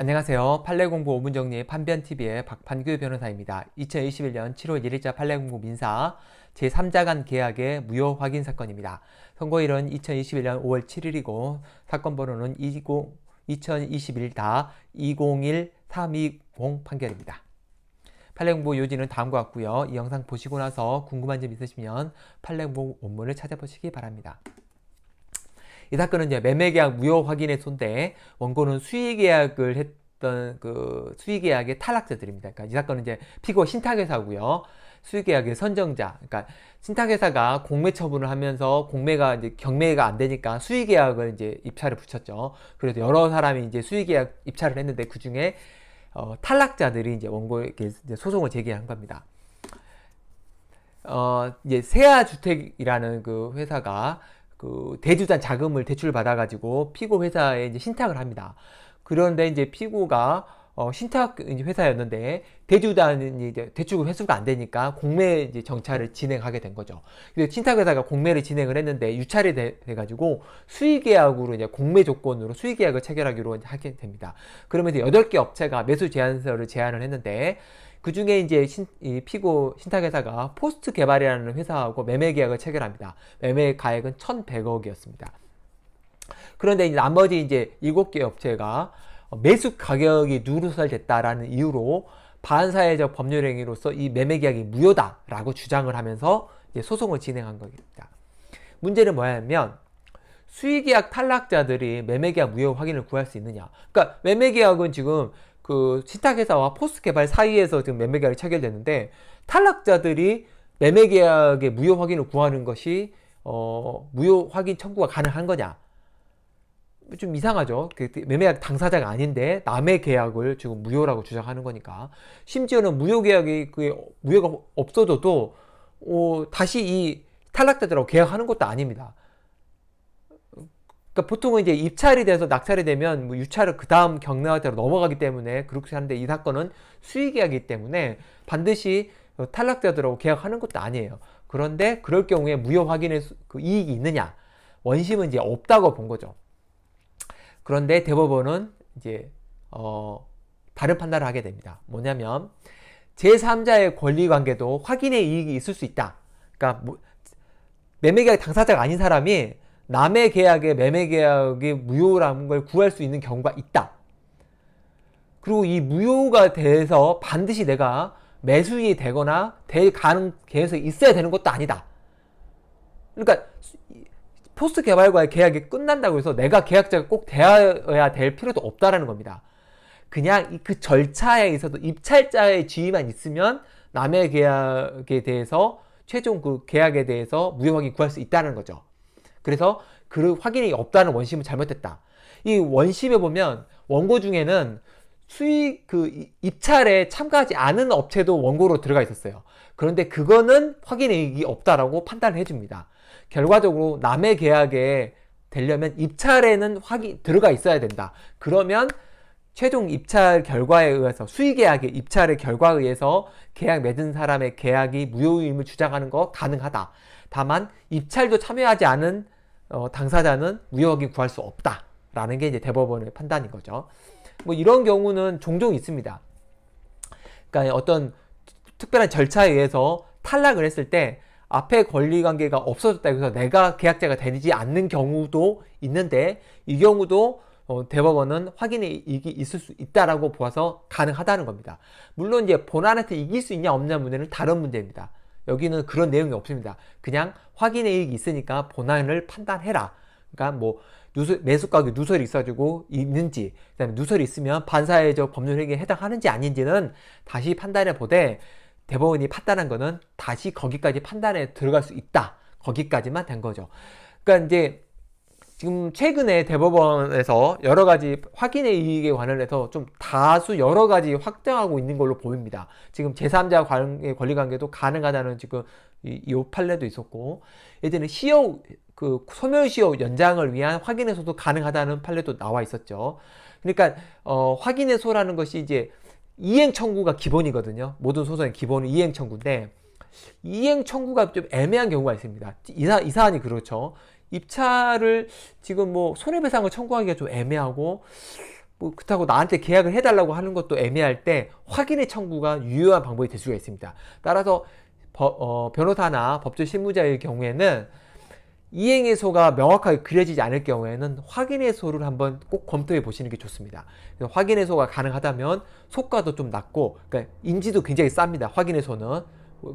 안녕하세요. 판례공부 5분 정리 판변TV의 박판규 변호사입니다. 2021년 7월 1일자 판례공부 민사 제3자 간 계약의 무효 확인 사건입니다. 선고일은 2021년 5월 7일이고 사건 번호는 20, 2 1 2 0 1 3 2 0 판결입니다. 판례공부 요지는 다음과 같고요. 이 영상 보시고 나서 궁금한 점 있으시면 판례공부 원문을 찾아보시기 바랍니다. 이 사건은 이제 매매계약 무효 확인의손인데 원고는 수의계약을 했던 그 수의계약의 탈락자들입니다. 그러니까 이 사건은 이제 피고 신탁회사고요. 수의계약의 선정자. 그러니까 신탁회사가 공매 처분을 하면서 공매가 이제 경매가 안 되니까 수의계약을 이제 입찰을 붙였죠. 그래서 여러 사람이 이제 수의계약 입찰을 했는데 그 중에 어, 탈락자들이 이제 원고에게 이제 소송을 제기한 겁니다. 어, 이제 세아주택이라는 그 회사가 그 대주단 자금을 대출 받아가지고 피고 회사에 이제 신탁을 합니다. 그런데 이제 피고가 어, 신탁 회사였는데 대주단이 이제 대출 회수가 안 되니까 공매 이제 정찰을 진행하게 된 거죠. 근데 신탁 회사가 공매를 진행을 했는데 유찰이 돼, 가지고 수의 계약으로 이제 공매 조건으로 수의 계약을 체결하기로 하게 됩니다. 그러면서 여덟 개 업체가 매수 제안서를 제안을 했는데 그 중에 이제 신, 피고 신탁회사가 포스트 개발이라는 회사하고 매매 계약을 체결합니다. 매매 가액은 1,100억이었습니다. 그런데 이제 나머지 이제 7개 업체가 매수 가격이 누르설됐다라는 이유로 반사회적 법률행위로서 이 매매 계약이 무효다라고 주장을 하면서 소송을 진행한 겁니다. 문제는 뭐냐면 수의계약 탈락자들이 매매계약 무효 확인을 구할 수 있느냐. 그러니까 매매계약은 지금 그 신탁회사와 포스개발 사이에서 지금 매매계약이 체결됐는데 탈락자들이 매매계약의 무효 확인을 구하는 것이 어, 무효 확인 청구가 가능한 거냐. 좀 이상하죠. 그 매매약 당사자가 아닌데 남의 계약을 지금 무효라고 주장하는 거니까. 심지어는 무효 계약이 그 무효가 없어져도 어, 다시 이 탈락자들하고 계약하는 것도 아닙니다. 그러니까 보통은 이제 입찰이 돼서 낙찰이 되면 뭐 유찰을 그 다음 경매한테로 넘어가기 때문에 그렇게 하는데 이 사건은 수의계약이기 때문에 반드시 어, 탈락자들하고 계약하는 것도 아니에요. 그런데 그럴 경우에 무효 확인의 그 이익이 있느냐? 원심은 이제 없다고 본 거죠. 그런데 대법원은 이제 어 다른 판단을 하게 됩니다. 뭐냐면 제3자의 권리관계도 확인의 이익이 있을 수 있다. 그러니까 뭐 매매계약 당사자가 아닌 사람이 남의 계약에 매매 계약이 무효라는 걸 구할 수 있는 경우가 있다. 그리고 이 무효가 돼서 반드시 내가 매수인이 되거나 될 가능 계에서 있어야 되는 것도 아니다. 그러니까 포스트 개발과의 계약이 끝난다고 해서 내가 계약자가 꼭 되어야 될 필요도 없다라는 겁니다. 그냥 그 절차에 있어서 입찰자의 지위만 있으면 남의 계약에 대해서 최종 그 계약에 대해서 무효 하게 구할 수 있다는 거죠. 그래서 그 확인이 없다는 원심은 잘못됐다. 이 원심에 보면 원고 중에는 수익 그 입찰에 참가하지 않은 업체도 원고로 들어가 있었어요. 그런데 그거는 확인이 없다라고 판단을 해줍니다. 결과적으로 남의 계약에 되려면 입찰에는 확인 들어가 있어야 된다. 그러면 최종 입찰 결과에 의해서 수의계약의 입찰의 결과에 의해서 계약 맺은 사람의 계약이 무효임을 주장하는 거 가능하다. 다만 입찰도 참여하지 않은 어, 당사자는 무효 하게 구할 수 없다. 라는 게 이제 대법원의 판단인 거죠. 뭐 이런 경우는 종종 있습니다. 그러니까 어떤 특별한 절차에 의해서 탈락을 했을 때 앞에 권리관계가 없어졌다 해서 내가 계약자가 되지 않는 경우도 있는데 이 경우도 어, 대법원은 확인의 이익이 있을 수 있다라고 보아서 가능하다는 겁니다. 물론 이제 본안한테 이길 수 있냐 없냐 문제는 다른 문제입니다. 여기는 그런 내용이 없습니다. 그냥 확인의 이익이 있으니까 본안을 판단해라. 그러니까 뭐 누수, 매수가격 누설이 있어가지고 있는지 그다음에 누설이 있으면 반사회적 법률행위에 해당하는지 아닌지는 다시 판단해 보되 대법원이 판단한 거는 다시 거기까지 판단에 들어갈 수 있다. 거기까지만 된 거죠. 그러니까 이제 지금 최근에 대법원에서 여러 가지 확인의 이익에 관련해서 좀 다수 여러 가지 확정하고 있는 걸로 보입니다. 지금 제3자 예, 권리 관계도 가능하다는 지금 이, 이 판례도 있었고 예전에 시효 그 소멸시효 연장을 위한 확인해소도 가능하다는 판례도 나와 있었죠. 그러니까 어, 확인해소라는 것이 이제 이행 청구가 기본이거든요. 모든 소송의 기본은 이행 청구인데 이행 청구가 좀 애매한 경우가 있습니다. 이사, 이 사안이 그렇죠. 입찰을 지금 뭐 손해배상을 청구하기가 좀 애매하고 뭐 그렇다고 나한테 계약을 해달라고 하는 것도 애매할 때 확인의 청구가 유효한 방법이 될 수가 있습니다. 따라서 버, 어, 변호사나 법조 실무자의 경우에는 이행해소가 명확하게 그려지지 않을 경우에는 확인해소를 한번 꼭 검토해 보시는 게 좋습니다. 확인해소가 가능하다면 속가도 좀 낮고 그러니까 인지도 굉장히 쌉니다. 확인해소는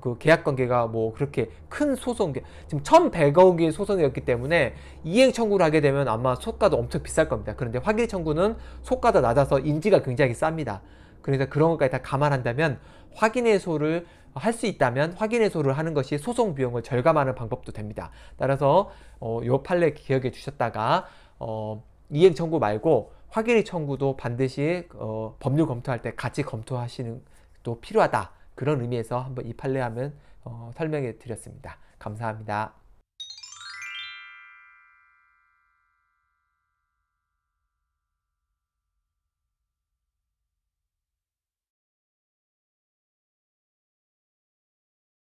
그 계약 관계가 뭐 그렇게 큰 소송 지금 1,100억의 소송이었기 때문에 이행 청구를 하게 되면 아마 속가도 엄청 비쌀 겁니다. 그런데 확인 청구는 속가도 낮아서 인지가 굉장히 쌉니다. 그래서 그런 것까지 다 감안한다면 확인해소를 할 수 있다면 확인해소를 하는 것이 소송 비용을 절감하는 방법도 됩니다. 따라서 어, 요 판례 기억해 주셨다가 어, 이행 청구 말고 확인의 청구도 반드시 어, 법률 검토할 때 같이 검토하시는 또 필요하다. 그런 의미에서 한번 이 판례 하면 어, 설명해 드렸습니다. 감사합니다.